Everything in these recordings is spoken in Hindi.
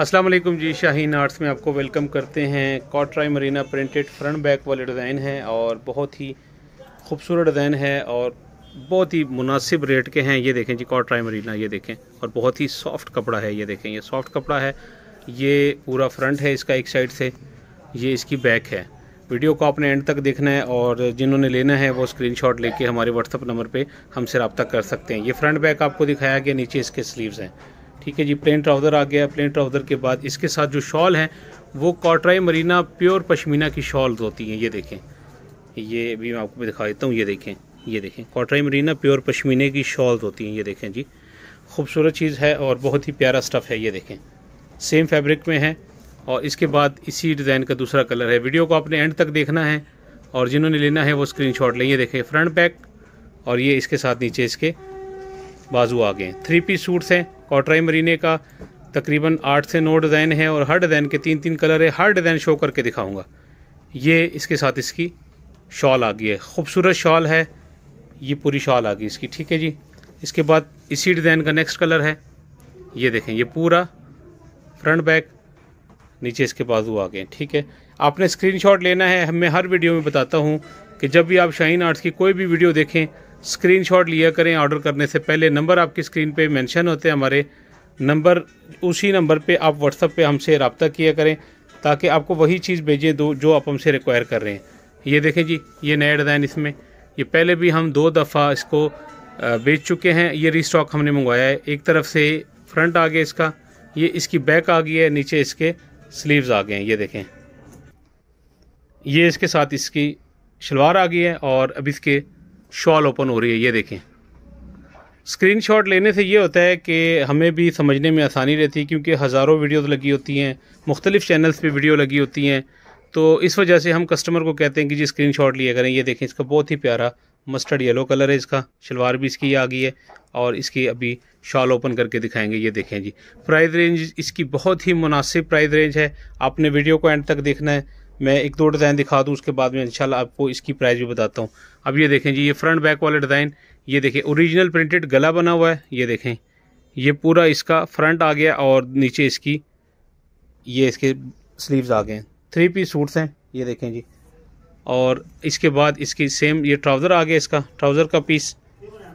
अस्सलाम वालेकुम जी शाहीन आर्ट्स में आपको वेलकम करते हैं कॉट्राई मरीना प्रिंटेड फ्रंट बैक वाले डिज़ाइन है और बहुत ही खूबसूरत डिज़ाइन है और बहुत ही मुनासिब रेट के हैं ये देखें जी कॉट्राई मरीना ये देखें और बहुत ही सॉफ्ट कपड़ा है ये देखें ये सॉफ्ट कपड़ा है ये पूरा फ्रंट है इसका एक साइड से ये इसकी बैक है वीडियो को आपने एंड तक देखना है और जिन्होंने लेना है वो स्क्रीनशॉट लेके हमारे व्हाट्सअप नंबर पे हमसे रबता कर सकते हैं ये फ्रंट बैक आपको दिखाया कि नीचे इसके स्लीव्स हैं ठीक है जी प्लेन ट्राउज़र आ गया प्लेन ट्राउज़र के बाद इसके साथ जो शॉल हैं वो कॉटराई मरीना प्योर पशमीना की शॉल्स होती हैं ये देखें ये भी मैं आपको दिखा देता हूँ ये देखें ये देखें कॉटराई मरीना प्योर पशमीने की शॉल्स होती हैं ये देखें जी खूबसूरत चीज़ है और बहुत ही प्यारा स्टफ़ है ये देखें सेम फैब्रिक में है और इसके बाद इसी डिज़ाइन का दूसरा कलर है वीडियो को आपने एंड तक देखना है और जिन्होंने लेना है वो स्क्रीनशॉट लें ये देखें फ्रंट बैक और ये इसके साथ नीचे इसके बाजू आ गए थ्री पीस सूट्स हैं कॉटराई मरीने का तकरीबन आठ से नौ डिज़ाइन हैं और हर डिज़ाइन के तीन तीन कलर है हर डिज़ाइन शो करके दिखाऊंगा ये इसके साथ इसकी शॉल आ गई है खूबसूरत शॉल है ये पूरी शॉल आ गई इसकी ठीक है जी इसके बाद इसी डिज़ाइन का नेक्स्ट कलर है ये देखें ये पूरा फ्रंट बैक नीचे इसके बाजू आ गए ठीक है आपने स्क्रीनशॉट लेना है मैं हर वीडियो में बताता हूँ कि जब भी आप शाइन आर्ट्स की कोई भी वीडियो देखें स्क्रीनशॉट लिया करें ऑर्डर करने से पहले नंबर आपकी स्क्रीन पे मेंशन होते हैं हमारे नंबर उसी नंबर पे आप व्हाट्सअप पे हमसे रबता किया करें ताकि आपको वही चीज़ भेजें दो जो आप हमसे रिक्वायर कर रहे हैं ये देखें जी ये नया डिज़ाइन इसमें ये पहले भी हम दो दफ़ा इसको बेच चुके हैं ये रिस्टॉक हमने मंगवाया है एक तरफ से फ्रंट आ गया इसका ये इसकी बैक आ गई है नीचे इसके स्लीव्स आ गए हैं ये देखें ये इसके साथ इसकी शलवार आ गई है और अब इसके शॉल ओपन हो रही है ये देखें स्क्रीनशॉट लेने से ये होता है कि हमें भी समझने में आसानी रहती है क्योंकि हज़ारों वीडियोस लगी होती हैं मुख्तलिफ़ चैनल्स पे वीडियो लगी होती हैं तो इस वजह से हम कस्टमर को कहते हैं कि जी स्क्रीनशॉट लिया करें ये देखें इसका बहुत ही प्यारा मस्टर्ड येलो कलर है इसका शलवार भी इसकी आ गई है और इसकी अभी शॉल ओपन करके दिखाएंगे ये देखें जी प्राइस रेंज इसकी बहुत ही मुनासिब प्राइस रेंज है आपने वीडियो को एंड तक देखना है मैं एक दो डिज़ाइन दिखा दूँ उसके बाद में इनशाला आपको इसकी प्राइस भी बताता हूँ अब ये देखें जी ये फ्रंट बैक वाला डिज़ाइन ये देखें ओरिजिनल प्रिंटेड गला बना हुआ है ये देखें ये पूरा इसका फ्रंट आ गया और नीचे इसकी ये इसके स्लीव्स आ गए थ्री पीस सूट्स हैं ये देखें जी और इसके बाद इसकी सेम ये ट्राउज़र आ गया इसका ट्राउज़र का पीस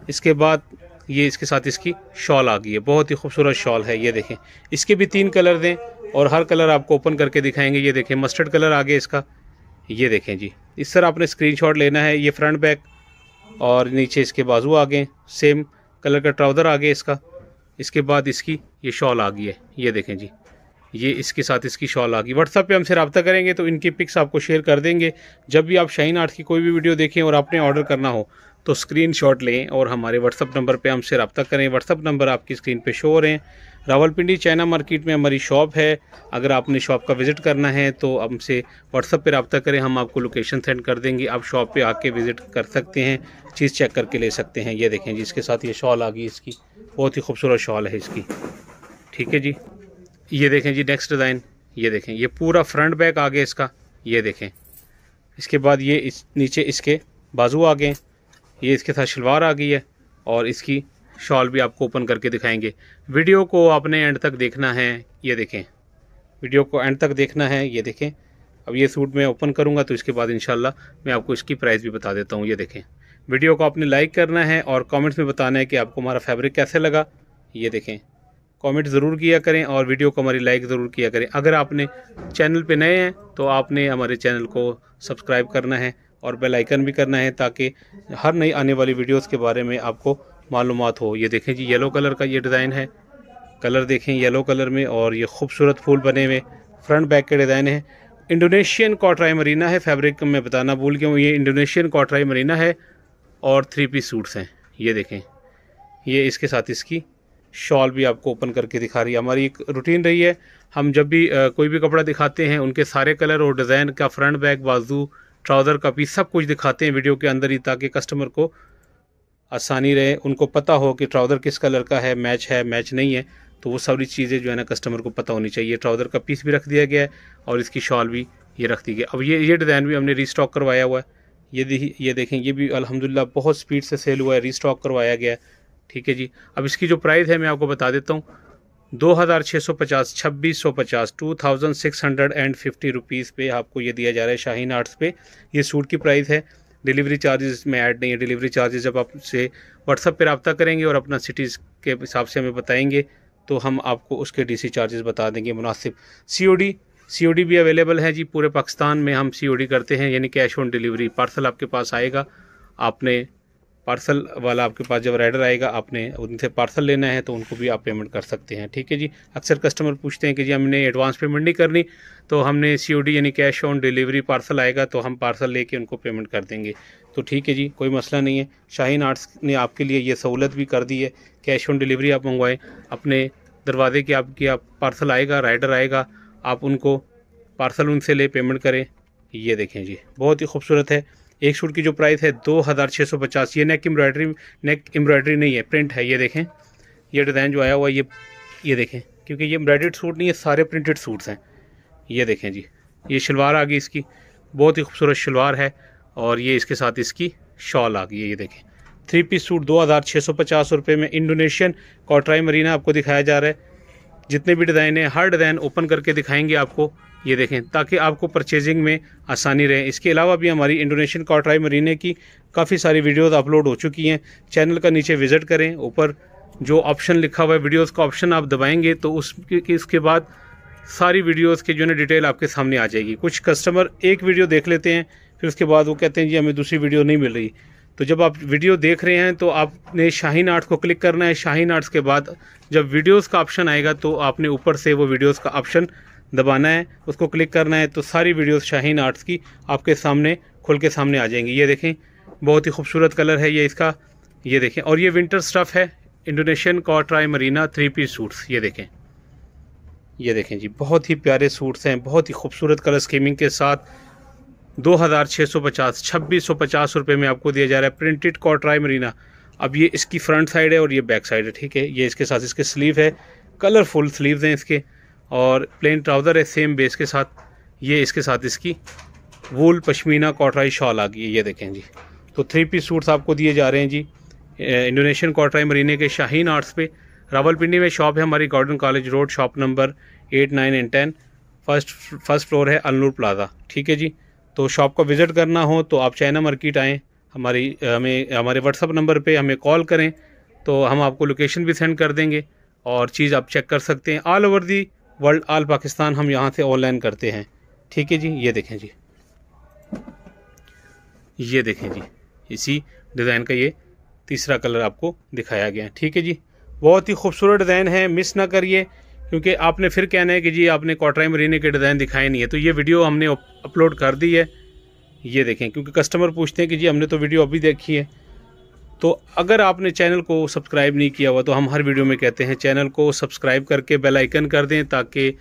इसके बाद ये इसके साथ इसकी शॉल आ गई है बहुत ही खूबसूरत शॉल है ये देखें इसके भी तीन कलर दें और हर कलर आपको ओपन करके दिखाएंगे ये देखें मस्टर्ड कलर आ गया इसका ये देखें जी इस तरह आपने स्क्रीनशॉट लेना है ये फ्रंट बैक और नीचे इसके बाजू आ गए सेम कलर का ट्राउज़र आ गया इसका इसके बाद इसकी ये शॉल आ गई है ये देखें जी ये इसके साथ इसकी शॉल आ गई व्हाट्सअप पे हमसे रबता करेंगे तो इनकी पिक्स आपको शेयर कर देंगे जब भी आप शाइन आर्ट की कोई भी वीडियो देखें और आपने ऑर्डर करना हो तो स्क्रीन शॉट लें और हमारे व्हाट्सअप नंबर पर हमसे रबता करें व्हाट्सअप नंबर आपकी स्क्रीन पर शो हो रहे हैं रावलपिंडी चाइना मार्केट में हमारी शॉप है अगर आपने शॉप का विज़िट करना है तो हमसे व्हाट्सअप पर रबता करें हम आपको लोकेशन सेंड कर देंगे आप शॉप पर आके विज़िट कर सकते हैं चीज़ चेक करके ले सकते हैं ये देखें जी इसके साथ ये शॉल आ गई इसकी बहुत ही खूबसूरत शॉल है इसकी ठीक है जी ये देखें जी नेक्स्ट डिज़ाइन ये देखें ये पूरा फ्रंट बैक आ गया इसका ये देखें इसके बाद ये इस नीचे इसके बाजू आ गए ये इसके साथ शलवार आ गई है और इसकी शॉल भी आपको ओपन करके दिखाएंगे वीडियो को आपने एंड तक देखना है ये देखें वीडियो को एंड तक देखना है ये देखें अब ये सूट मैं ओपन करूँगा तो इसके बाद इंशाल्लाह मैं आपको इसकी प्राइस भी बता देता हूँ ये देखें वीडियो को आपने लाइक करना है और कमेंट्स में बताना है कि आपको हमारा फैब्रिक कैसे लगा ये देखें कमेंट ज़रूर किया करें और वीडियो को हमारी लाइक ज़रूर किया करें अगर आपने चैनल पे नए हैं तो आपने हमारे चैनल को सब्सक्राइब करना है और बेल आइकन भी करना है ताकि हर नई आने वाली वीडियोस के बारे में आपको मालूम हो ये देखें जी येलो कलर का ये डिज़ाइन है कलर देखें येलो कलर में और ये खूबसूरत फूल बने हुए फ्रंट बैक के डिज़ाइन है इंडोनेशियन कॉटराई मरीना है फैब्रिक मैं बताना भूल गया हूँ ये इंडोनेशियन कॉटराई मरीना है और थ्री पीस सूट्स हैं ये देखें ये इसके साथ इसकी शॉल भी आपको ओपन करके दिखा रही है हमारी एक रूटीन रही है हम जब भी आ, कोई भी कपड़ा दिखाते हैं उनके सारे कलर और डिज़ाइन का फ्रंट बैक बाजू ट्राउज़र का पीस सब कुछ दिखाते हैं वीडियो के अंदर ही ताकि कस्टमर को आसानी रहे उनको पता हो कि ट्राउज़र किस कलर का है मैच है मैच नहीं है तो वो सारी चीज़ें जो है ना कस्टमर को पता होनी चाहिए ट्राउज़र का पीस भी रख दिया गया है और इसकी शॉल भी ये रख दी गई अब ये ये डिज़ाइन भी हमने रीस्टॉक करवाया हुआ है ये देखिए ये देखें ये भी अलहमदिल्ला बहुत स्पीड से सेल हुआ है रीस्टॉक करवाया गया है ठीक है जी अब इसकी जो प्राइस है मैं आपको बता देता हूँ दो हज़ार छः सौ पचास छब्बीस सौ पचास two thousand six hundred and fifty rupees पे आपको ये दिया जा रहा है शाहीन आर्ट्स पे ये सूट की प्राइस है डिलीवरी चार्जेस में ऐड नहीं है डिलीवरी चार्जेस जब आपसे व्हाट्सअप पर रबता करेंगे और अपना सिटीज़ के हिसाब से हमें बताएंगे तो हम आपको उसके डीसी चार्जेस बता देंगे मुनासिब सीओडी सीओडी भी अवेलेबल है जी पूरे पाकिस्तान में हम सीओडी करते हैं यानी कैश ऑन डिलीवरी पार्सल आपके पास आएगा आपने पार्सल वाला आपके पास जब राइडर आएगा आपने उनसे पार्सल लेना है तो उनको भी आप पेमेंट कर सकते हैं ठीक है जी अक्सर कस्टमर पूछते हैं कि जी हमने एडवांस पेमेंट नहीं करनी तो हमने सी यानी कैश ऑन डिलीवरी पार्सल आएगा तो हम पार्सल लेके उनको पेमेंट कर देंगे तो ठीक है जी कोई मसला नहीं है शाहीन आर्ट्स ने आपके लिए ये सहूलत भी कर दी है कैश ऑन डिलीवरी आप मंगवाएँ अपने दरवाजे के आपके आप पार्सल आएगा राइडर आएगा आप उनको पार्सल उनसे ले पेमेंट करें ये देखें जी बहुत ही खूबसूरत है एक सूट की जो प्राइस है दो हज़ार छः सौ पचास ये नेक एम्ब्रॉयडरी नेक एम्ब्रॉयडरी नहीं है प्रिंट है ये देखें ये डिज़ाइन जो आया हुआ ये ये देखें क्योंकि ये एम्ब्रॉयडेड सूट नहीं है सारे प्रिंटेड सूट्स हैं ये देखें जी ये शलवार आ गई इसकी बहुत ही खूबसूरत शलवार है और ये इसके साथ इसकी शॉल आ गई है ये देखें थ्री पीस सूट दो हज़ार छः सौ पचास रुपये में इंडोनेशियन कॉट्राई मरीना आपको दिखाया जा रहा है जितने भी डिज़ाइन है हर डिज़ाइन ओपन करके दिखाएंगे आपको ये देखें ताकि आपको परचेजिंग में आसानी रहे इसके अलावा भी हमारी इंडोनेशियन कॉटराई मरीने की काफ़ी सारी वीडियोस अपलोड हो चुकी हैं चैनल का नीचे विज़िट करें ऊपर जो ऑप्शन लिखा हुआ है वीडियोस का ऑप्शन आप दबाएंगे तो उसके इसके बाद सारी वीडियोस की जो है डिटेल आपके सामने आ जाएगी कुछ कस्टमर एक वीडियो देख लेते हैं फिर उसके बाद वो कहते हैं जी हमें दूसरी वीडियो नहीं मिल रही तो जब आप वीडियो देख रहे हैं तो आपने शाहीन आर्ट्स को क्लिक करना है शाहीन आर्ट्स के बाद जब वीडियोस का ऑप्शन आएगा तो आपने ऊपर से वो वीडियोस का ऑप्शन दबाना है उसको क्लिक करना है तो सारी वीडियोस शाहीन आर्ट्स की आपके सामने खुल के सामने आ जाएंगी ये देखें बहुत ही खूबसूरत कलर है ये इसका ये देखें और ये विंटर स्टफ़ है इंडोनेशियन कॉट्राई मरीना थ्री पीस सूट्स ये देखें ये देखें जी बहुत ही प्यारे सूट्स हैं बहुत ही खूबसूरत कलर स्कीमिंग के साथ दो हज़ार छः सौ पचास छब्बीस सौ पचास रुपये में आपको दिया जा रहा है प्रिंटेड कॉट्राई मरीना अब ये इसकी फ्रंट साइड है और ये बैक साइड है ठीक है ये इसके साथ इसके स्लीव है कलरफुल स्लीव हैं इसके और प्लेन ट्राउज़र है सेम बेस के साथ ये इसके साथ इसकी वूल पश्मीना कॉटराई शॉल आ गई है ये देखें जी तो थ्री पीस सूट्स आपको दिए जा रहे हैं जी इंडोनेशियन कॉटराई मरीने के शाहीन आर्ट्स पे रावलपिंडी में शॉप है हमारी garden college road shop number eight nine and ten first first floor है अलनूर प्लाजा ठीक है जी तो शॉप को विज़िट करना हो तो आप चाइना मार्केट आएँ हमारी हमें हमारे व्हाट्सअप नंबर पर हमें कॉल करें तो हम आपको लोकेशन भी सेंड कर देंगे और चीज़ आप चेक कर सकते हैं all over the world all Pakistan हम यहाँ से ऑनलाइन करते हैं ठीक है जी ये देखें जी ये देखें जी इसी डिज़ाइन का ये तीसरा कलर आपको दिखाया गया ठीक है जी बहुत ही खूबसूरत डिज़ाइन है मिस ना करिए क्योंकि आपने फिर कहना है कि जी आपने कॉटराई मरीने के डिज़ाइन दिखाए नहीं है तो ये वीडियो हमने अपलोड कर दी है ये देखें क्योंकि कस्टमर पूछते हैं कि जी हमने तो वीडियो अभी देखी है तो अगर आपने चैनल को सब्सक्राइब नहीं किया हुआ तो हम हर वीडियो में कहते हैं चैनल को सब्सक्राइब करके बेल आइकन कर दें ताकि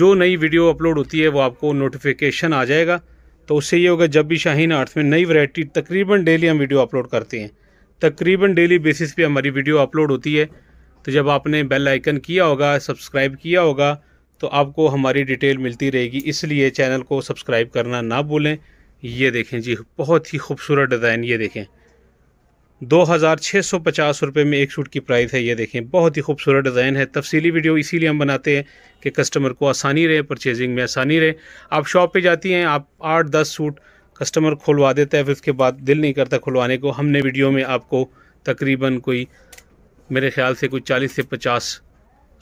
जो नई वीडियो अपलोड होती है वो आपको नोटिफिकेशन आ जाएगा तो उससे ये होगा जब भी शाहीन आर्ट्स में नई वैरायटी तकरीबन डेली हम वीडियो अपलोड करते हैं तकरीबन डेली बेसिस पे हमारी वीडियो अपलोड होती है तो जब आपने बेल आइकन किया होगा सब्सक्राइब किया होगा तो आपको हमारी डिटेल मिलती रहेगी इसलिए चैनल को सब्सक्राइब करना ना भूलें ये देखें जी बहुत ही खूबसूरत डिज़ाइन ये देखें दो हज़ार छः सौ पचास रुपये में एक सूट की प्राइस है ये देखें बहुत ही खूबसूरत डिज़ाइन है तफसीली वीडियो इसीलिए हम बनाते हैं कि कस्टमर को आसानी रहे परचेजिंग में आसानी रहे आप शॉप पे जाती हैं आप आठ दस सूट कस्टमर खुलवा देते हैं फिर उसके बाद दिल नहीं करता खुलवाने को हमने वीडियो में आपको तकरीबन कोई मेरे ख्याल से कुछ चालीस से पचास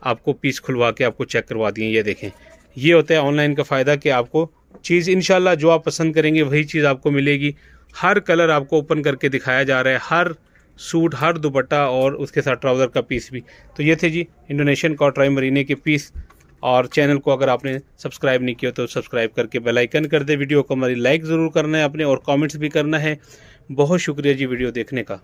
आपको पीस खुलवा के आपको चेक करवा दिए ये देखें ये होता है ऑनलाइन का फ़ायदा कि आपको चीज़ इन जो आप पसंद करेंगे वही चीज़ आपको मिलेगी हर कलर आपको ओपन करके दिखाया जा रहा है हर सूट हर दुपट्टा और उसके साथ ट्राउज़र का पीस भी तो ये थे जी इंडोनेशियन कॉट्राई मरीने के पीस और चैनल को अगर आपने सब्सक्राइब नहीं किया तो सब्सक्राइब करके बेल आइकन कर दे वीडियो को हमारी लाइक ज़रूर करना है अपने और कमेंट्स भी करना है बहुत शुक्रिया जी वीडियो देखने का